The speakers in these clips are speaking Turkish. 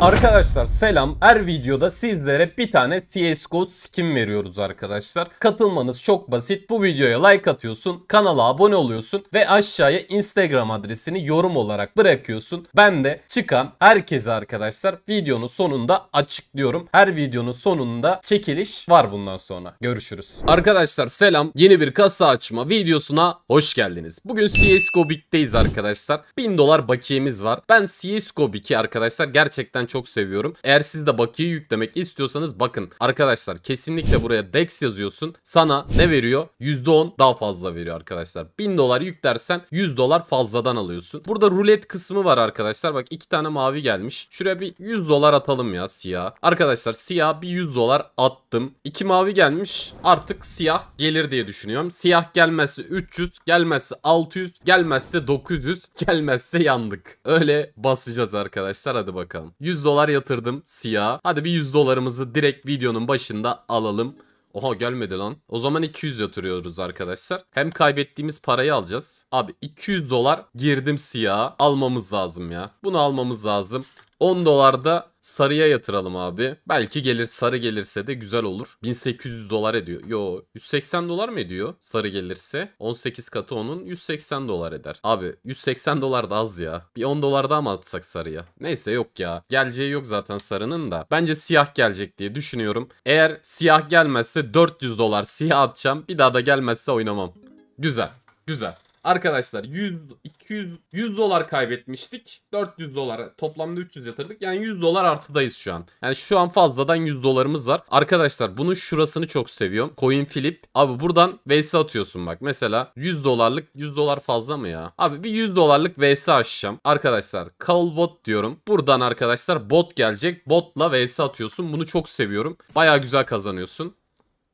Arkadaşlar selam. Her videoda sizlere bir tane CSGO skin veriyoruz arkadaşlar. Katılmanız çok basit. Bu videoya like atıyorsun, kanala abone oluyorsun ve aşağıya Instagram adresini yorum olarak bırakıyorsun. Ben de çıkan herkese arkadaşlar videonun sonunda açıklıyorum. Her videonun sonunda çekiliş var bundan sonra. Görüşürüz. Arkadaşlar selam. Yeni bir kasa açma videosuna hoş geldiniz. Bugün CSGO Big'deyiz arkadaşlar. 1000 dolar bakiyemiz var. Ben CSGO Big'i arkadaşlar gerçekten ben çok seviyorum. Eğer siz de bakiye yüklemek istiyorsanız bakın arkadaşlar kesinlikle buraya DEX yazıyorsun. Sana ne veriyor? %10 daha fazla veriyor arkadaşlar. 1000 dolar yüklersen 100 dolar fazladan alıyorsun. Burada rulet kısmı var arkadaşlar. Bak iki tane mavi gelmiş. Şuraya bir 100 dolar atalım ya siyah. Arkadaşlar siyah bir 100 dolar attım. İki mavi gelmiş. Artık siyah gelir diye düşünüyorum. Siyah gelmezse 300, gelmezse 600, gelmezse 900, gelmezse yandık. Öyle basacağız arkadaşlar. Hadi bakalım. 100 100 dolar yatırdım siyah. Hadi bir 100 dolarımızı direkt videonun başında alalım. Oha gelmedi lan. O zaman 200 yatırıyoruz arkadaşlar. Hem kaybettiğimiz parayı alacağız. Abi 200 dolar girdim siyah. Almamız lazım ya. Bunu almamız lazım. 10 dolarda Sarıya yatıralım abi. Belki gelir sarı gelirse de güzel olur. 1800 dolar ediyor. Yo 180 dolar mı ediyor sarı gelirse? 18 katı onun 180 dolar eder. Abi 180 dolar da az ya. Bir 10 dolar daha mı atsak sarıya? Neyse yok ya. Geleceği yok zaten sarının da. Bence siyah gelecek diye düşünüyorum. Eğer siyah gelmezse 400 dolar siyah atacağım. Bir daha da gelmezse oynamam. Güzel. Güzel. Arkadaşlar 100, 200, 100 dolar kaybetmiştik. 400 dolar toplamda 300 yatırdık. Yani 100 dolar artıdayız şu an. Yani şu an fazladan 100 dolarımız var. Arkadaşlar bunun şurasını çok seviyorum. Coin Flip. Abi buradan VS atıyorsun bak. Mesela 100 dolarlık 100 dolar fazla mı ya? Abi bir 100 dolarlık VS açacağım. Arkadaşlar call bot diyorum. Buradan arkadaşlar bot gelecek. Botla VS atıyorsun. Bunu çok seviyorum. Baya güzel kazanıyorsun.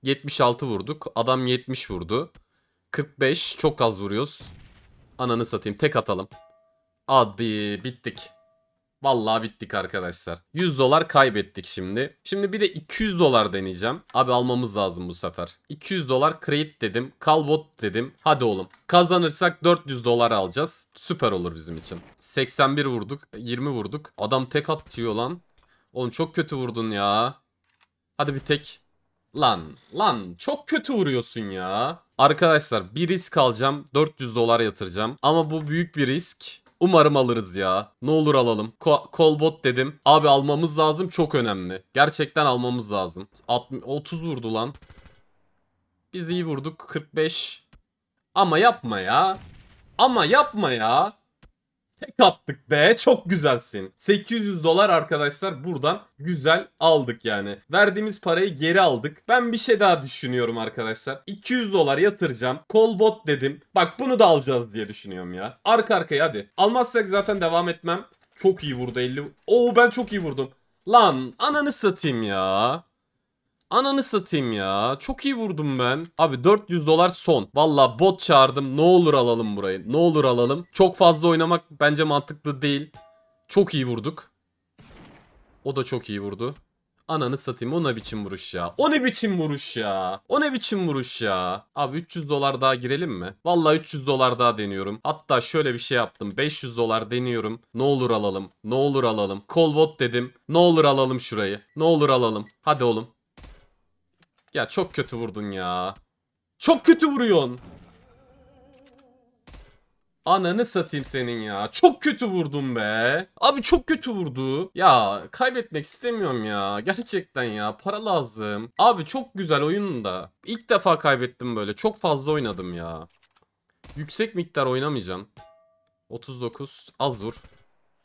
76 vurduk. Adam 70 vurdu. 45 çok az vuruyoruz. Ananı satayım tek atalım. Hadi bittik. Vallahi bittik arkadaşlar. 100 dolar kaybettik şimdi. Şimdi bir de 200 dolar deneyeceğim. Abi almamız lazım bu sefer. 200 dolar create dedim. Kalbot dedim. Hadi oğlum. Kazanırsak 400 dolar alacağız. Süper olur bizim için. 81 vurduk. 20 vurduk. Adam tek atıyor lan. Oğlum çok kötü vurdun ya. Hadi bir tek. Lan. Lan. Çok kötü vuruyorsun ya. Arkadaşlar bir risk alacağım. 400 dolar yatıracağım. Ama bu büyük bir risk. Umarım alırız ya. Ne olur alalım. Ko kolbot dedim. Abi almamız lazım çok önemli. Gerçekten almamız lazım. 60, 30 vurdu lan. Biz iyi vurduk. 45. Ama yapma ya. Ama yapma ya. Tek attık be çok güzelsin. 800 dolar arkadaşlar buradan güzel aldık yani. Verdiğimiz parayı geri aldık. Ben bir şey daha düşünüyorum arkadaşlar. 200 dolar yatıracağım. Kolbot dedim. Bak bunu da alacağız diye düşünüyorum ya. Arka arkaya hadi. Almazsak zaten devam etmem. Çok iyi vurdu 50. Oo ben çok iyi vurdum. Lan ananı satayım ya. Ananı satayım ya. Çok iyi vurdum ben. Abi 400 dolar son. Valla bot çağırdım. Ne olur alalım burayı. Ne olur alalım. Çok fazla oynamak bence mantıklı değil. Çok iyi vurduk. O da çok iyi vurdu. Ananı satayım o ne biçim vuruş ya. O ne biçim vuruş ya. O ne biçim vuruş ya. Abi 300 dolar daha girelim mi? Valla 300 dolar daha deniyorum. Hatta şöyle bir şey yaptım. 500 dolar deniyorum. Ne olur alalım. Ne olur alalım. Kolbot dedim. Ne olur alalım şurayı. Ne olur alalım. Hadi oğlum. Ya çok kötü vurdun ya. Çok kötü vuruyorsun. Ananı satayım senin ya. Çok kötü vurdun be. Abi çok kötü vurdu. Ya kaybetmek istemiyorum ya. Gerçekten ya. Para lazım. Abi çok güzel oyun da. İlk defa kaybettim böyle. Çok fazla oynadım ya. Yüksek miktar oynamayacağım. 39. Az vur.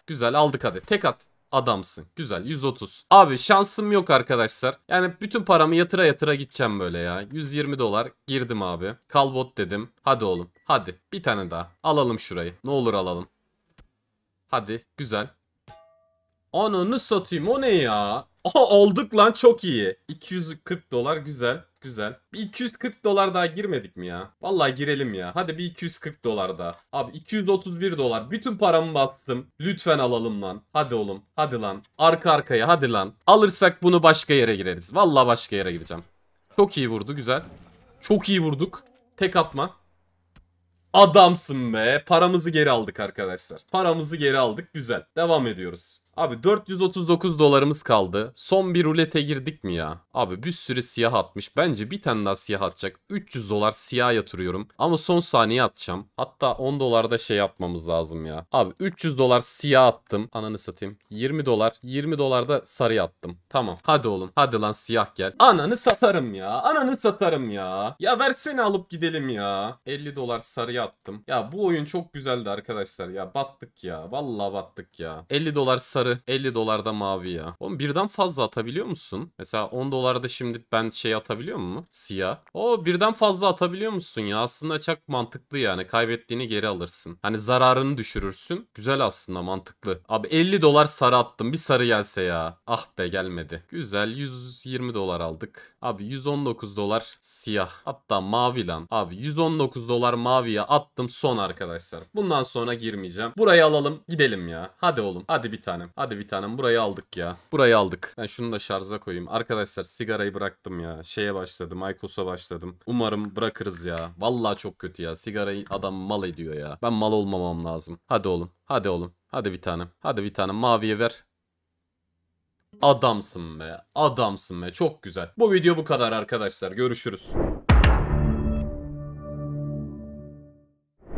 Güzel aldık hadi. Tek at adamsın. Güzel 130. Abi şansım yok arkadaşlar. Yani bütün paramı yatıra yatıra gideceğim böyle ya. 120 dolar girdim abi. Kalbot dedim. Hadi oğlum. Hadi bir tane daha. Alalım şurayı. Ne olur alalım. Hadi güzel. Ananı satayım o ne ya? Aha aldık lan çok iyi. 240 dolar güzel. Güzel. Bir 240 dolar daha girmedik mi ya? Vallahi girelim ya. Hadi bir 240 dolar daha. Abi 231 dolar. Bütün paramı bastım. Lütfen alalım lan. Hadi oğlum. Hadi lan. Arka arkaya hadi lan. Alırsak bunu başka yere gireriz. Vallahi başka yere gireceğim. Çok iyi vurdu. Güzel. Çok iyi vurduk. Tek atma. Adamsın be. Paramızı geri aldık arkadaşlar. Paramızı geri aldık. Güzel. Devam ediyoruz. Abi 439 dolarımız kaldı. Son bir rulete girdik mi ya? Abi bir sürü siyah atmış. Bence bir tane daha siyah atacak. 300 dolar siyah yatırıyorum. Ama son saniye atacağım. Hatta 10 dolar da şey yapmamız lazım ya. Abi 300 dolar siyah attım. Ananı satayım. 20 dolar. 20 dolar da sarı attım. Tamam. Hadi oğlum. Hadi lan siyah gel. Ananı satarım ya. Ananı satarım ya. Ya versene alıp gidelim ya. 50 dolar sarı attım. Ya bu oyun çok güzeldi arkadaşlar. Ya battık ya. Vallahi battık ya. 50 dolar sarı sarı. 50 dolarda mavi ya. Oğlum birden fazla atabiliyor musun? Mesela 10 dolarda şimdi ben şey atabiliyor mu? Siyah. O birden fazla atabiliyor musun ya? Aslında çok mantıklı yani. Kaybettiğini geri alırsın. Hani zararını düşürürsün. Güzel aslında mantıklı. Abi 50 dolar sarı attım. Bir sarı gelse ya. Ah be gelmedi. Güzel 120 dolar aldık. Abi 119 dolar siyah. Hatta mavi lan. Abi 119 dolar maviye attım son arkadaşlar. Bundan sonra girmeyeceğim. Burayı alalım gidelim ya. Hadi oğlum hadi bir tanem. Hadi bir tanem burayı aldık ya. Burayı aldık. Ben şunu da şarja koyayım. Arkadaşlar sigarayı bıraktım ya. Şeye başladım. Aykos'a başladım. Umarım bırakırız ya. Vallahi çok kötü ya. Sigarayı adam mal ediyor ya. Ben mal olmamam lazım. Hadi oğlum. Hadi oğlum. Hadi bir tanem. Hadi bir tanem. Maviye ver. Adamsın be. Adamsın be. Çok güzel. Bu video bu kadar arkadaşlar. Görüşürüz.